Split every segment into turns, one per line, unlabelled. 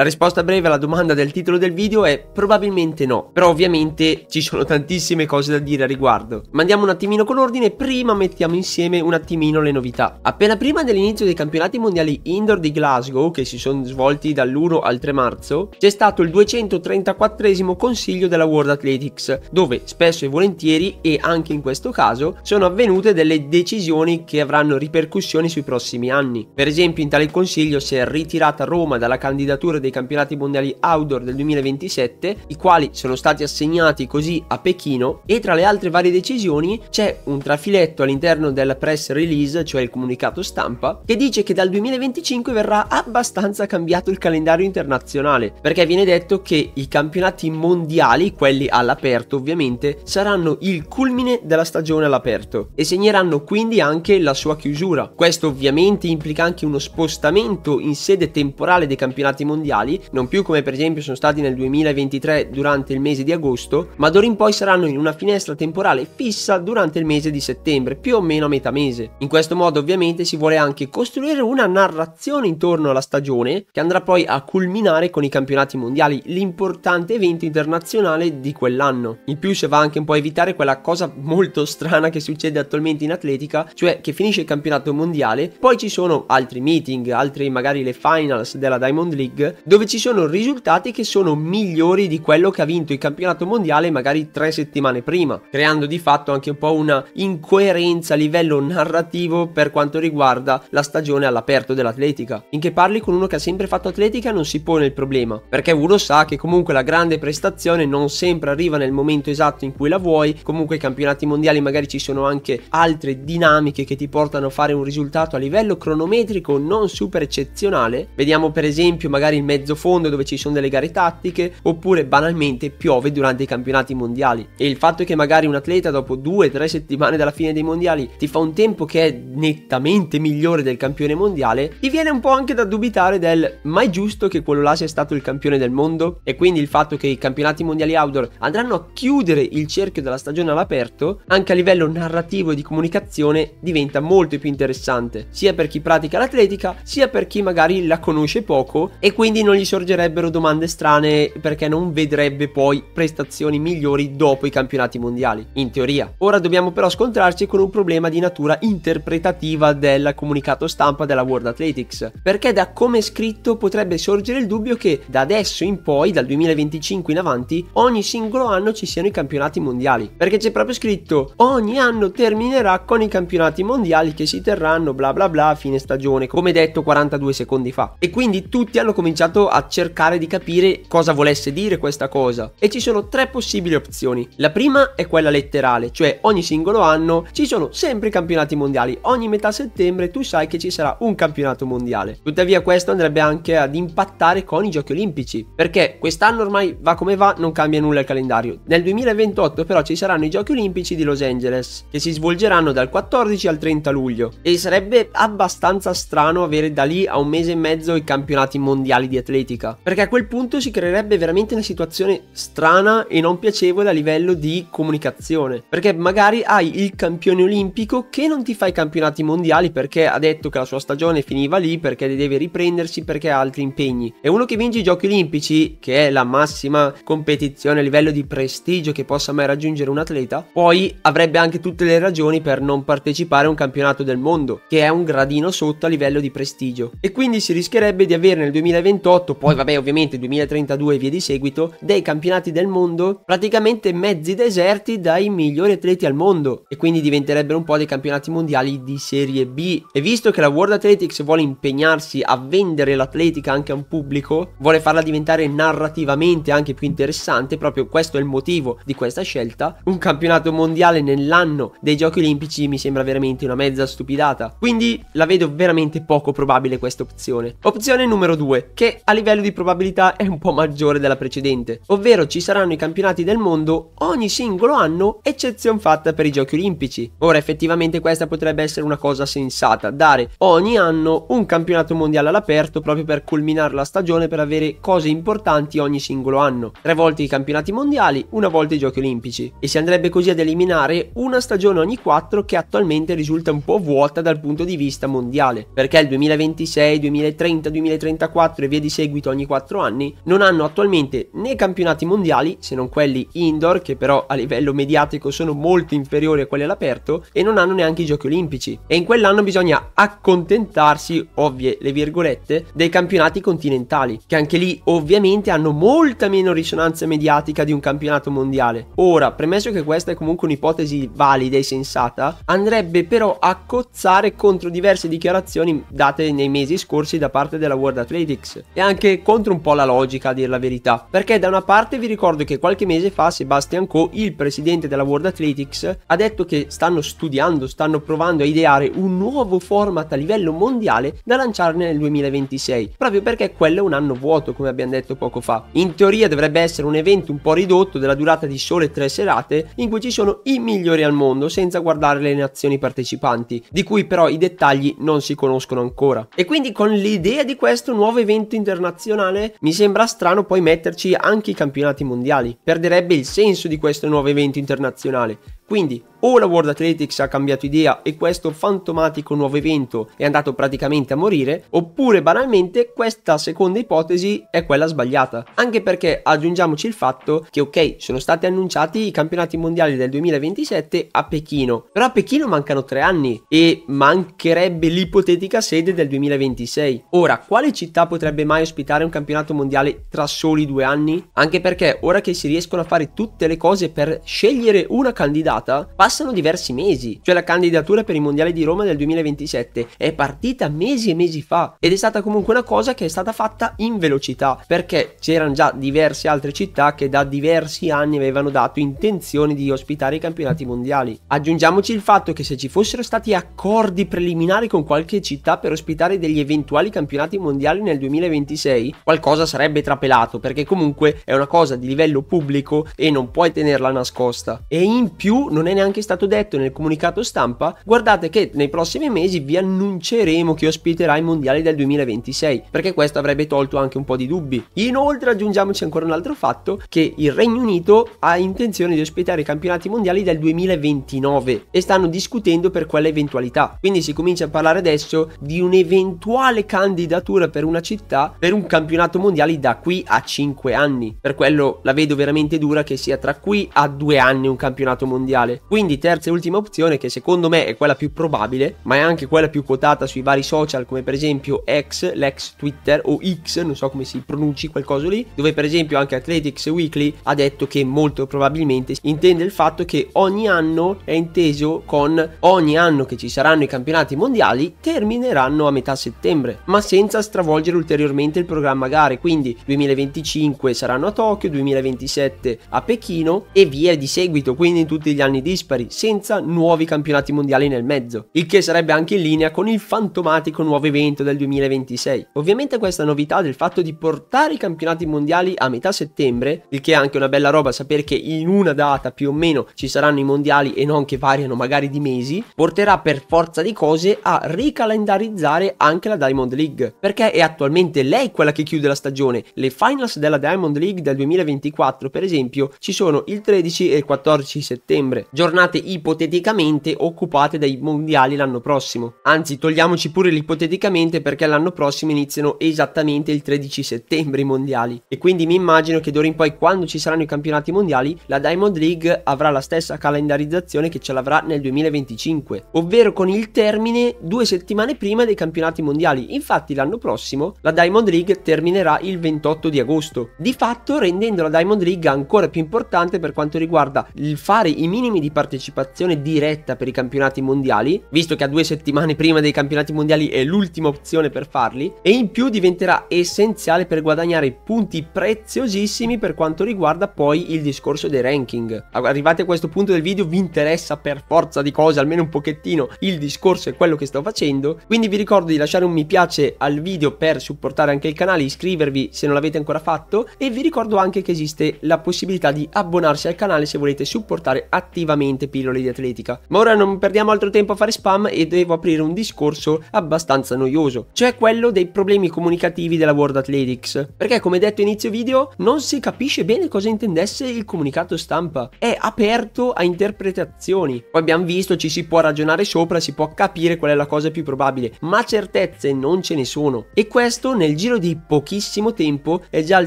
La risposta breve alla domanda del titolo del video è probabilmente no, però ovviamente ci sono tantissime cose da dire a riguardo. Ma andiamo un attimino con ordine, prima mettiamo insieme un attimino le novità. Appena prima dell'inizio dei campionati mondiali indoor di Glasgow, che si sono svolti dall'1 al 3 marzo, c'è stato il 234 consiglio della World Athletics, dove spesso e volentieri, e anche in questo caso, sono avvenute delle decisioni che avranno ripercussioni sui prossimi anni. Per esempio in tale consiglio si è ritirata Roma dalla candidatura dei dei campionati mondiali outdoor del 2027, i quali sono stati assegnati così a Pechino e tra le altre varie decisioni c'è un trafiletto all'interno della press release, cioè il comunicato stampa, che dice che dal 2025 verrà abbastanza cambiato il calendario internazionale, perché viene detto che i campionati mondiali, quelli all'aperto ovviamente, saranno il culmine della stagione all'aperto e segneranno quindi anche la sua chiusura. Questo ovviamente implica anche uno spostamento in sede temporale dei campionati mondiali locali, non più come per esempio sono stati nel 2023 durante il mese di agosto, ma d'ora in poi saranno in una finestra temporale fissa durante il mese di settembre, più o meno a metà mese. In questo modo ovviamente si vuole anche costruire una narrazione intorno alla stagione che andrà poi a culminare con i campionati mondiali, l'importante evento internazionale di quell'anno. In più si va anche un po' a evitare quella cosa molto strana che succede attualmente in atletica, cioè che finisce il campionato mondiale, poi ci sono altri meeting, altri magari le finals della Diamond League dove ci sono risultati che sono migliori di quello che ha vinto il campionato mondiale magari tre settimane prima, creando di fatto anche un po' una incoerenza a livello narrativo per quanto riguarda la stagione all'aperto dell'atletica. In che parli con uno che ha sempre fatto atletica non si pone il problema, perché uno sa che comunque la grande prestazione non sempre arriva nel momento esatto in cui la vuoi, comunque ai campionati mondiali magari ci sono anche altre dinamiche che ti portano a fare un risultato a livello cronometrico non super eccezionale. Vediamo per esempio magari il mezzo fondo dove ci sono delle gare tattiche oppure banalmente piove durante i campionati mondiali e il fatto che magari un atleta dopo 2-3 settimane dalla fine dei mondiali ti fa un tempo che è nettamente migliore del campione mondiale ti viene un po' anche da dubitare del ma è giusto che quello là sia stato il campione del mondo e quindi il fatto che i campionati mondiali outdoor andranno a chiudere il cerchio della stagione all'aperto anche a livello narrativo e di comunicazione diventa molto più interessante sia per chi pratica l'atletica sia per chi magari la conosce poco e quindi quindi non gli sorgerebbero domande strane perché non vedrebbe poi prestazioni migliori dopo i campionati mondiali, in teoria. Ora dobbiamo però scontrarci con un problema di natura interpretativa del comunicato stampa della World Athletics, perché da come è scritto potrebbe sorgere il dubbio che da adesso in poi, dal 2025 in avanti, ogni singolo anno ci siano i campionati mondiali, perché c'è proprio scritto ogni anno terminerà con i campionati mondiali che si terranno bla bla bla a fine stagione, come detto 42 secondi fa. E quindi tutti hanno cominciato impegnato a cercare di capire cosa volesse dire questa cosa e ci sono tre possibili opzioni. La prima è quella letterale, cioè ogni singolo anno ci sono sempre i campionati mondiali, ogni metà settembre tu sai che ci sarà un campionato mondiale. Tuttavia questo andrebbe anche ad impattare con i giochi olimpici, perché quest'anno ormai va come va, non cambia nulla il calendario. Nel 2028 però ci saranno i giochi olimpici di Los Angeles, che si svolgeranno dal 14 al 30 luglio e sarebbe abbastanza strano avere da lì a un mese e mezzo i campionati mondiali di atletica, perché a quel punto si creerebbe veramente una situazione strana e non piacevole a livello di comunicazione, perché magari hai il campione olimpico che non ti fa i campionati mondiali perché ha detto che la sua stagione finiva lì, perché deve riprendersi, perché ha altri impegni, e uno che vince i giochi olimpici, che è la massima competizione a livello di prestigio che possa mai raggiungere un atleta, poi avrebbe anche tutte le ragioni per non partecipare a un campionato del mondo, che è un gradino sotto a livello di prestigio, e quindi si rischierebbe di avere nel 2028 2028, poi vabbè ovviamente 2032 e via di seguito, dei campionati del mondo praticamente mezzi deserti dai migliori atleti al mondo e quindi diventerebbero un po' dei campionati mondiali di serie B. E visto che la World Athletics vuole impegnarsi a vendere l'atletica anche a un pubblico, vuole farla diventare narrativamente anche più interessante, proprio questo è il motivo di questa scelta, un campionato mondiale nell'anno dei giochi olimpici mi sembra veramente una mezza stupidata. Quindi la vedo veramente poco probabile questa opzione. Opzione numero 2, che a livello di probabilità è un po' maggiore della precedente, ovvero ci saranno i campionati del mondo ogni singolo anno, eccezione fatta per i giochi olimpici. Ora effettivamente questa potrebbe essere una cosa sensata, dare ogni anno un campionato mondiale all'aperto proprio per culminare la stagione per avere cose importanti ogni singolo anno, tre volte i campionati mondiali, una volta i giochi olimpici e si andrebbe così ad eliminare una stagione ogni quattro che attualmente risulta un po' vuota dal punto di vista mondiale, perché il 2026, 2030, 2034 e via di seguito ogni 4 anni, non hanno attualmente né campionati mondiali, se non quelli indoor, che però a livello mediatico sono molto inferiori a quelli all'aperto, e non hanno neanche i giochi olimpici. E in quell'anno bisogna accontentarsi, ovvie le virgolette, dei campionati continentali, che anche lì ovviamente hanno molta meno risonanza mediatica di un campionato mondiale. Ora, premesso che questa è comunque un'ipotesi valida e sensata, andrebbe però a cozzare contro diverse dichiarazioni date nei mesi scorsi da parte della World Athletics, e anche contro un po' la logica a dire la verità perché da una parte vi ricordo che qualche mese fa Sebastian Coe il presidente della World Athletics ha detto che stanno studiando stanno provando a ideare un nuovo format a livello mondiale da lanciare nel 2026 proprio perché quello è un anno vuoto come abbiamo detto poco fa in teoria dovrebbe essere un evento un po' ridotto della durata di sole tre serate in cui ci sono i migliori al mondo senza guardare le nazioni partecipanti di cui però i dettagli non si conoscono ancora e quindi con l'idea di questo nuovo evento in internazionale, mi sembra strano poi metterci anche i campionati mondiali. Perderebbe il senso di questo nuovo evento internazionale. Quindi o la World Athletics ha cambiato idea e questo fantomatico nuovo evento è andato praticamente a morire, oppure banalmente questa seconda ipotesi è quella sbagliata. Anche perché aggiungiamoci il fatto che ok, sono stati annunciati i campionati mondiali del 2027 a Pechino, però a Pechino mancano tre anni e mancherebbe l'ipotetica sede del 2026. Ora, quale città potrebbe mai ospitare un campionato mondiale tra soli due anni? Anche perché ora che si riescono a fare tutte le cose per scegliere una candidata, passano diversi mesi. Cioè la candidatura per il mondiale di Roma del 2027 è partita mesi e mesi fa ed è stata comunque una cosa che è stata fatta in velocità perché c'erano già diverse altre città che da diversi anni avevano dato intenzione di ospitare i campionati mondiali. Aggiungiamoci il fatto che se ci fossero stati accordi preliminari con qualche città per ospitare degli eventuali campionati mondiali nel 2027 2026 qualcosa sarebbe trapelato perché comunque è una cosa di livello pubblico e non puoi tenerla nascosta. E in più non è neanche stato detto nel comunicato stampa guardate che nei prossimi mesi vi annunceremo che ospiterà i mondiali del 2026 perché questo avrebbe tolto anche un po' di dubbi. Inoltre aggiungiamoci ancora un altro fatto che il Regno Unito ha intenzione di ospitare i campionati mondiali del 2029 e stanno discutendo per quella eventualità. Quindi si comincia a parlare adesso di un'eventuale candidatura per una città per un campionato mondiale da qui a 5 anni. Per quello la vedo veramente dura che sia tra qui a 2 anni un campionato mondiale. Quindi terza e ultima opzione che secondo me è quella più probabile, ma è anche quella più quotata sui vari social come per esempio X, l'ex Twitter o X, non so come si pronunci qualcosa lì, dove per esempio anche Athletics Weekly ha detto che molto probabilmente intende il fatto che ogni anno è inteso con ogni anno che ci saranno i campionati mondiali termineranno a metà settembre, ma senza stravolgere ulteriormente mensilmente il programma gare, quindi 2025 saranno a Tokyo, 2027 a Pechino e via di seguito, quindi in tutti gli anni dispari, senza nuovi campionati mondiali nel mezzo, il che sarebbe anche in linea con il fantomatico nuovo evento del 2026. Ovviamente questa novità del fatto di portare i campionati mondiali a metà settembre, il che è anche una bella roba sapere che in una data più o meno ci saranno i mondiali e non che variano magari di mesi, porterà per forza di cose a ricalendarizzare anche la Diamond League, perché è attualmente lei quella che chiude la stagione. Le finals della Diamond League del 2024, per esempio, ci sono il 13 e il 14 settembre, giornate ipoteticamente occupate dai mondiali l'anno prossimo. Anzi, togliamoci pure l'ipoteticamente perché l'anno prossimo iniziano esattamente il 13 settembre i mondiali. E quindi mi immagino che d'ora in poi, quando ci saranno i campionati mondiali, la Diamond League avrà la stessa calendarizzazione che ce l'avrà nel 2025, ovvero con il termine due settimane prima dei campionati mondiali. Infatti, l'anno prossimo la Diamond Diamond League terminerà il 28 di agosto, di fatto rendendo la Diamond League ancora più importante per quanto riguarda il fare i minimi di partecipazione diretta per i campionati mondiali, visto che a due settimane prima dei campionati mondiali è l'ultima opzione per farli, e in più diventerà essenziale per guadagnare punti preziosissimi per quanto riguarda poi il discorso dei ranking. Arrivati a questo punto del video vi interessa per forza di cose, almeno un pochettino, il discorso e quello che sto facendo, quindi vi ricordo di lasciare un mi piace al video per supportare supportare anche il canale, iscrivervi se non l'avete ancora fatto e vi ricordo anche che esiste la possibilità di abbonarsi al canale se volete supportare attivamente Pillole di Atletica. Ma ora non perdiamo altro tempo a fare spam e devo aprire un discorso abbastanza noioso, cioè quello dei problemi comunicativi della World Athletics, perché come detto inizio video non si capisce bene cosa intendesse il comunicato stampa, è aperto a interpretazioni. Poi abbiamo visto ci si può ragionare sopra, si può capire qual è la cosa più probabile, ma certezze non ce ne sono. E questo nel nel giro di pochissimo tempo è già il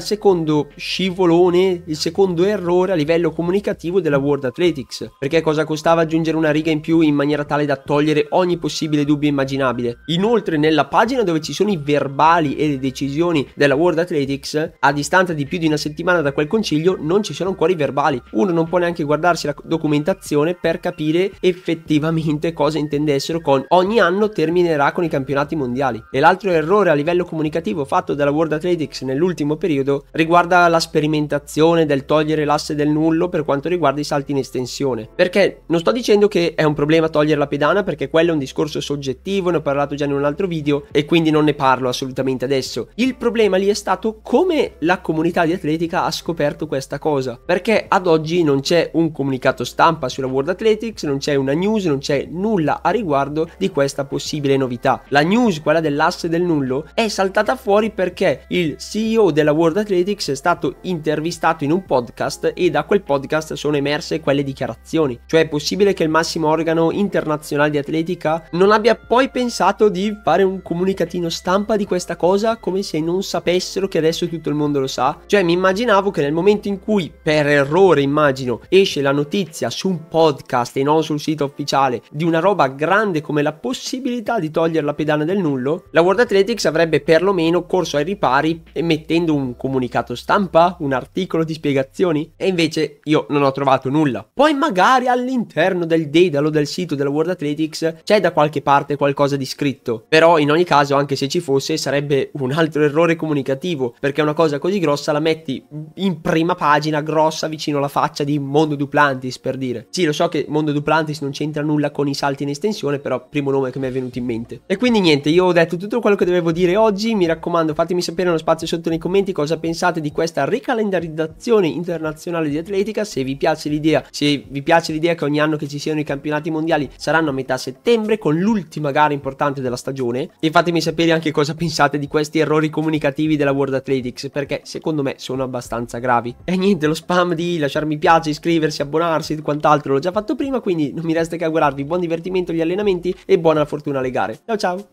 secondo scivolone, il secondo errore a livello comunicativo della World Athletics, perché cosa costava aggiungere una riga in più in maniera tale da togliere ogni possibile dubbio immaginabile. Inoltre nella pagina dove ci sono i verbali e le decisioni della World Athletics, a distanza di più di una settimana da quel concilio, non ci sono ancora i verbali. Uno non può neanche guardarsi la documentazione per capire effettivamente cosa intendessero con ogni anno terminerà con i campionati mondiali. E l'altro errore a livello comunicativo tentativo fatto dalla World Athletics nell'ultimo periodo riguarda la sperimentazione del togliere l'asse del nullo per quanto riguarda i salti in estensione. Perché non sto dicendo che è un problema togliere la pedana perché quello è un discorso soggettivo, ne ho parlato già in un altro video e quindi non ne parlo assolutamente adesso. Il problema lì è stato come la comunità di atletica ha scoperto questa cosa. Perché ad oggi non c'è un comunicato stampa sulla World Athletics, non c'è una news, non c'è nulla a riguardo di questa possibile novità. La news, quella dell'asse del nullo, è saltata fuori perché il CEO della World Athletics è stato intervistato in un podcast e da quel podcast sono emerse quelle dichiarazioni. Cioè è possibile che il massimo organo internazionale di atletica non abbia poi pensato di fare un comunicatino stampa di questa cosa come se non sapessero che adesso tutto il mondo lo sa. Cioè mi immaginavo che nel momento in cui per errore immagino esce la notizia su un podcast e non sul sito ufficiale di una roba grande come la possibilità di togliere la pedana del nullo, la World Athletics avrebbe perlomeno almeno corso ai ripari emettendo un comunicato stampa, un articolo di spiegazioni? E invece io non ho trovato nulla. Poi magari all'interno del dedalo del sito della World Athletics c'è da qualche parte qualcosa di scritto, però in ogni caso anche se ci fosse sarebbe un altro errore comunicativo, perché una cosa così grossa la metti in prima pagina grossa vicino alla faccia di Mondo Duplantis per dire. Sì, lo so che Mondo Duplantis non c'entra nulla con i salti in estensione, però primo nome che mi è venuto in mente. E quindi niente, io ho detto tutto quello che dovevo dire oggi, mi raccomando raccomando fatemi sapere nello spazio sotto nei commenti cosa pensate di questa ricalendarizzazione internazionale di atletica, se vi piace l'idea, se vi piace l'idea che ogni anno che ci siano i campionati mondiali saranno a metà settembre con l'ultima gara importante della stagione e fatemi sapere anche cosa pensate di questi errori comunicativi della World Athletics perché secondo me sono abbastanza gravi. E niente, lo spam di lasciar mi piace, iscriversi, abbonarsi e quant'altro l'ho già fatto prima, quindi non mi resta che augurarvi buon divertimento agli allenamenti e buona fortuna alle gare. Ciao ciao!